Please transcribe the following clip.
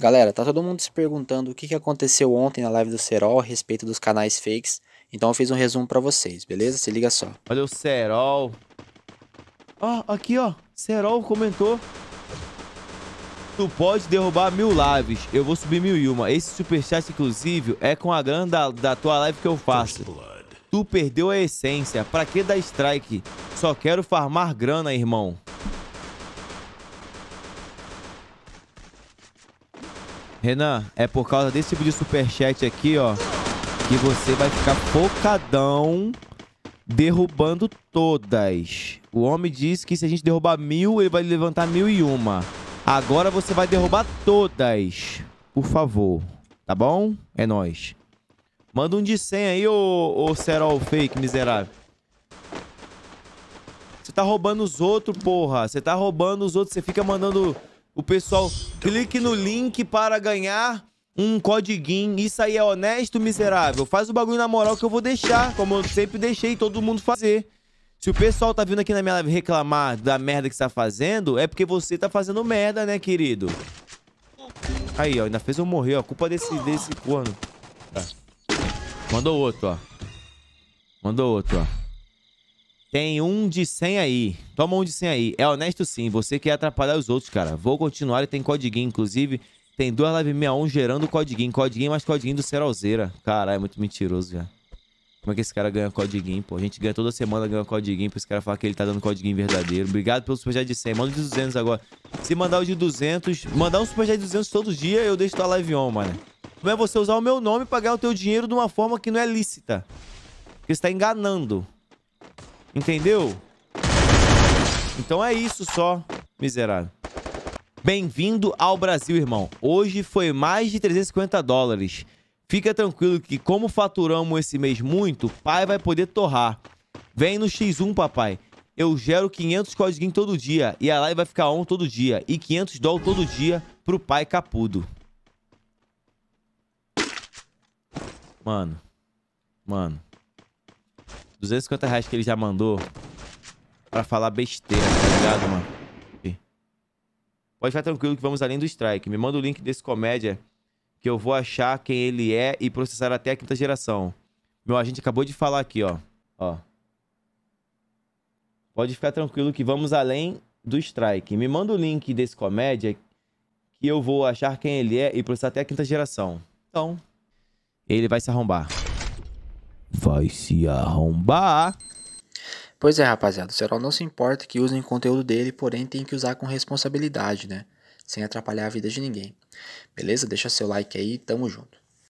Galera, tá todo mundo se perguntando o que aconteceu ontem na live do Serol a respeito dos canais fakes. Então eu fiz um resumo para vocês, beleza? Se liga só. Olha o Serol. Ó, oh, aqui ó, Serol comentou. Tu pode derrubar mil lives, eu vou subir mil e uma. Esse superchat, inclusive, é com a grana da, da tua live que eu faço. Tu perdeu a essência, pra que dar strike? Só quero farmar grana, irmão. Renan, é por causa desse tipo de superchat aqui, ó, que você vai ficar focadão derrubando todas. O homem disse que se a gente derrubar mil, ele vai levantar mil e uma. Agora você vai derrubar todas, por favor, tá bom? É nóis. Manda um de 100 aí, ô, ô Serol Fake, miserável. Você tá roubando os outros, porra. Você tá roubando os outros. Você fica mandando o pessoal, clique no link para ganhar um codiguinho. Isso aí é honesto, miserável. Faz o bagulho na moral que eu vou deixar, como eu sempre deixei todo mundo fazer. Se o pessoal tá vindo aqui na minha live reclamar da merda que você tá fazendo, é porque você tá fazendo merda, né, querido? Aí, ó, ainda fez eu morrer, ó. Culpa desse, desse corno. Tá. Mandou outro, ó. Mandou outro, ó. Tem um de 100 aí. Toma um de 100 aí. É honesto sim, você quer atrapalhar os outros, cara. Vou continuar e tem codiguinho, inclusive. Tem duas live 61 gerando codiguinho. Codiguinho mais codiguinho do Seralzeira. Caralho, é muito mentiroso já. Como é que esse cara ganha codiguinho, pô? A gente ganha toda semana, ganha codiguinho, pra esse cara falar que ele tá dando codiguinho verdadeiro. Obrigado pelo superchat de 100. Manda o de 200 agora. Se mandar o de 200, mandar um superchat de 200 todo dia, eu deixo tua live on, mano. Como é você usar o meu nome pra ganhar o teu dinheiro de uma forma que não é lícita? Porque você tá enganando. Entendeu? Então é isso só, miserável. Bem-vindo ao Brasil, irmão. Hoje foi mais de 350 dólares. Fica tranquilo que como faturamos esse mês muito, pai vai poder torrar. Vem no X1, papai. Eu gero 500 código todo dia e a live vai ficar on todo dia e 500 dólares todo dia pro pai capudo. Mano. Mano. 250 reais que ele já mandou pra falar besteira, tá ligado, mano? Pode ficar tranquilo que vamos além do strike. Me manda o link desse comédia que eu vou achar quem ele é e processar até a quinta geração. Meu a gente acabou de falar aqui, ó. Ó. Pode ficar tranquilo que vamos além do strike. Me manda o link desse comédia que eu vou achar quem ele é e processar até a quinta geração. Então, ele vai se arrombar. Vai se arrombar. Pois é, rapaziada, o Serol não se importa que usem o conteúdo dele, porém tem que usar com responsabilidade, né? Sem atrapalhar a vida de ninguém. Beleza? Deixa seu like aí, tamo junto.